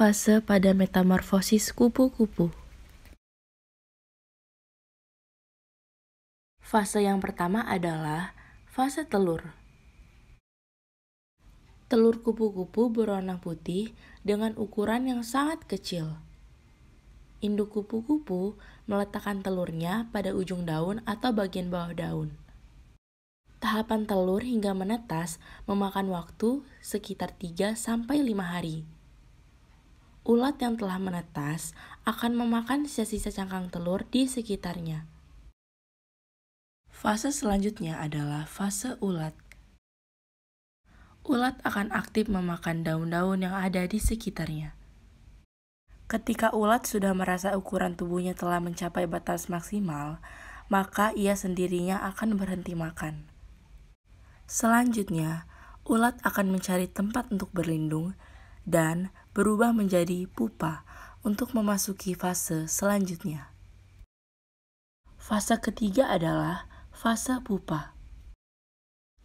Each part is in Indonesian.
fase pada metamorfosis kupu-kupu. Fase yang pertama adalah fase telur. Telur kupu-kupu berwarna putih dengan ukuran yang sangat kecil. Induk kupu-kupu meletakkan telurnya pada ujung daun atau bagian bawah daun. Tahapan telur hingga menetas memakan waktu sekitar 3 sampai 5 hari ulat yang telah menetas akan memakan sisa-sisa cangkang telur di sekitarnya. Fase selanjutnya adalah fase ulat. Ulat akan aktif memakan daun-daun yang ada di sekitarnya. Ketika ulat sudah merasa ukuran tubuhnya telah mencapai batas maksimal, maka ia sendirinya akan berhenti makan. Selanjutnya, ulat akan mencari tempat untuk berlindung dan berubah menjadi pupa untuk memasuki fase selanjutnya. Fase ketiga adalah fase pupa.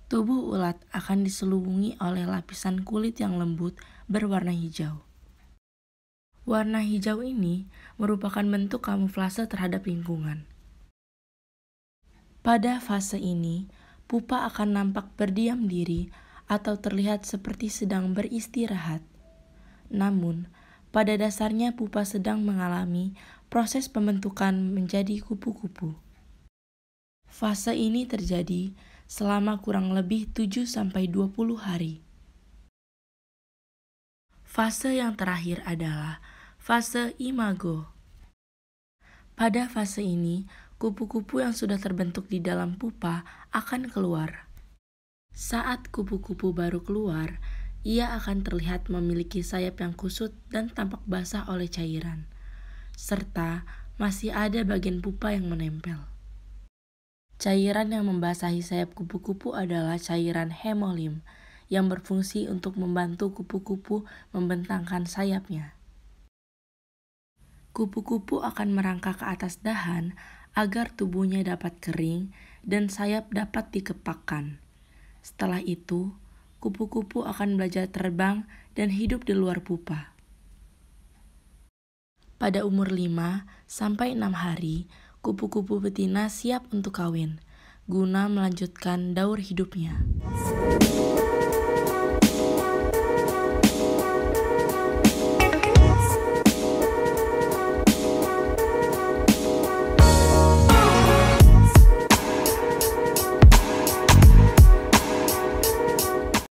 Tubuh ulat akan diselubungi oleh lapisan kulit yang lembut berwarna hijau. Warna hijau ini merupakan bentuk kamuflase terhadap lingkungan. Pada fase ini, pupa akan nampak berdiam diri atau terlihat seperti sedang beristirahat. Namun, pada dasarnya pupa sedang mengalami proses pembentukan menjadi kupu-kupu. Fase ini terjadi selama kurang lebih 7-20 hari. Fase yang terakhir adalah fase imago. Pada fase ini, kupu-kupu yang sudah terbentuk di dalam pupa akan keluar. Saat kupu-kupu baru keluar, ia akan terlihat memiliki sayap yang kusut dan tampak basah oleh cairan, serta masih ada bagian pupa yang menempel. Cairan yang membasahi sayap kupu-kupu adalah cairan hemolim yang berfungsi untuk membantu kupu-kupu membentangkan sayapnya. Kupu-kupu akan merangkak ke atas dahan agar tubuhnya dapat kering dan sayap dapat dikepakkan. Setelah itu, kupu-kupu akan belajar terbang dan hidup di luar pupa. Pada umur 5 sampai 6 hari, kupu-kupu betina siap untuk kawin, guna melanjutkan daur hidupnya.